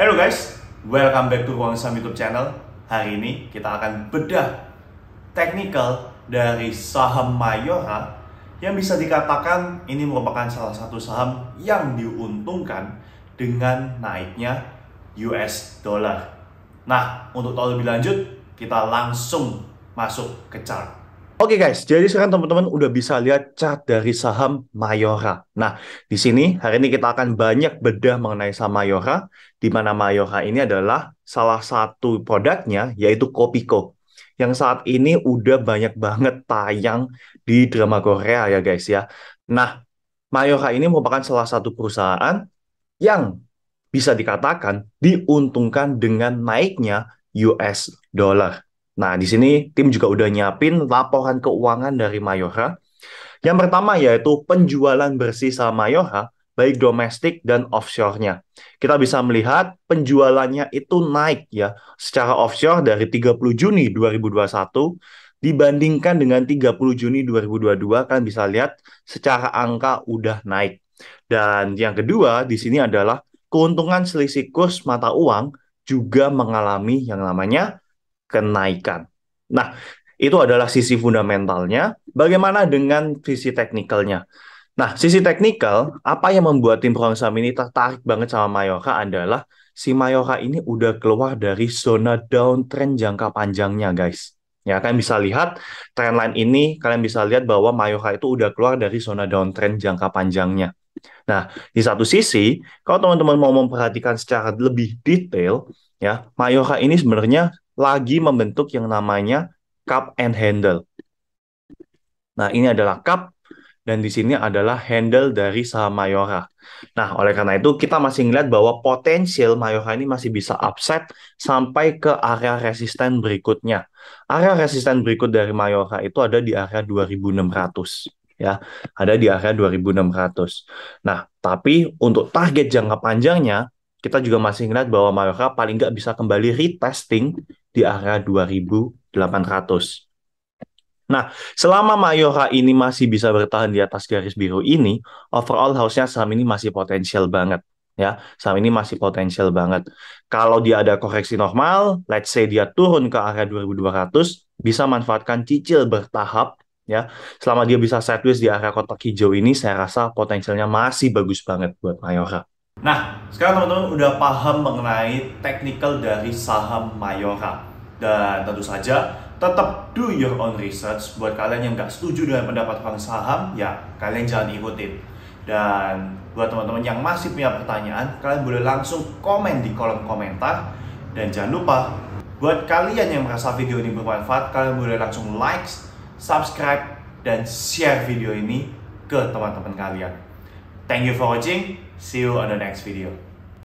Hello guys, welcome back to Ruang YouTube channel. Hari ini kita akan bedah technical dari saham Mayora yang bisa dikatakan ini merupakan salah satu saham yang diuntungkan dengan naiknya US dollar. Nah, untuk tahu lebih lanjut, kita langsung masuk ke chart. Oke okay guys, jadi sekarang teman-teman udah bisa lihat chart dari saham Mayora. Nah, di sini hari ini kita akan banyak bedah mengenai saham Mayora, di mana Mayora ini adalah salah satu produknya yaitu Kopiko yang saat ini udah banyak banget tayang di drama Korea ya guys ya. Nah, Mayora ini merupakan salah satu perusahaan yang bisa dikatakan diuntungkan dengan naiknya US dollar. Nah, di sini tim juga udah nyiapin laporan keuangan dari Mayora. Yang pertama yaitu penjualan bersih sama Mayora, baik domestik dan offshore-nya. Kita bisa melihat penjualannya itu naik ya, secara offshore dari 30 Juni 2021 dibandingkan dengan 30 Juni 2022 kan bisa lihat secara angka udah naik. Dan yang kedua di sini adalah keuntungan selisih kurs mata uang juga mengalami yang namanya kenaikan. Nah, itu adalah sisi fundamentalnya. Bagaimana dengan sisi teknikalnya? Nah, sisi teknikal, apa yang membuat tim peluang saham ini tertarik banget sama Mayoka adalah si Mayoka ini udah keluar dari zona downtrend jangka panjangnya, guys. Ya, kalian bisa lihat trendline ini, kalian bisa lihat bahwa Mayoka itu udah keluar dari zona downtrend jangka panjangnya. Nah, di satu sisi, kalau teman-teman mau memperhatikan secara lebih detail, ya, Mayoka ini sebenarnya lagi membentuk yang namanya cup and handle. Nah, ini adalah cup dan di sini adalah handle dari saham Mayora. Nah, oleh karena itu kita masih melihat bahwa potensial Mayora ini masih bisa upset sampai ke area resisten berikutnya. Area resisten berikut dari Mayora itu ada di area 2600 ya ada di area 2600. Nah, tapi untuk target jangka panjangnya kita juga masih ingat bahwa Mayora paling nggak bisa kembali retesting di delapan 2.800. Nah, selama Mayora ini masih bisa bertahan di atas garis biru ini, overall house nya saham ini masih potensial banget ya. Saham ini masih potensial banget. Kalau dia ada koreksi normal, let's say dia turun ke area 2200, bisa manfaatkan cicil bertahap ya. Selama dia bisa sideways di area kotak hijau ini, saya rasa potensialnya masih bagus banget buat Mayora. Nah, sekarang teman-teman udah paham mengenai technical dari saham Mayora. Dan tentu saja, tetap do your own research. Buat kalian yang nggak setuju dengan pendapat orang saham, ya kalian jangan ikutin. Dan buat teman-teman yang masih punya pertanyaan, kalian boleh langsung komen di kolom komentar. Dan jangan lupa, buat kalian yang merasa video ini bermanfaat, kalian boleh langsung like, subscribe, dan share video ini ke teman-teman kalian. Thank you for watching. See you on the next video.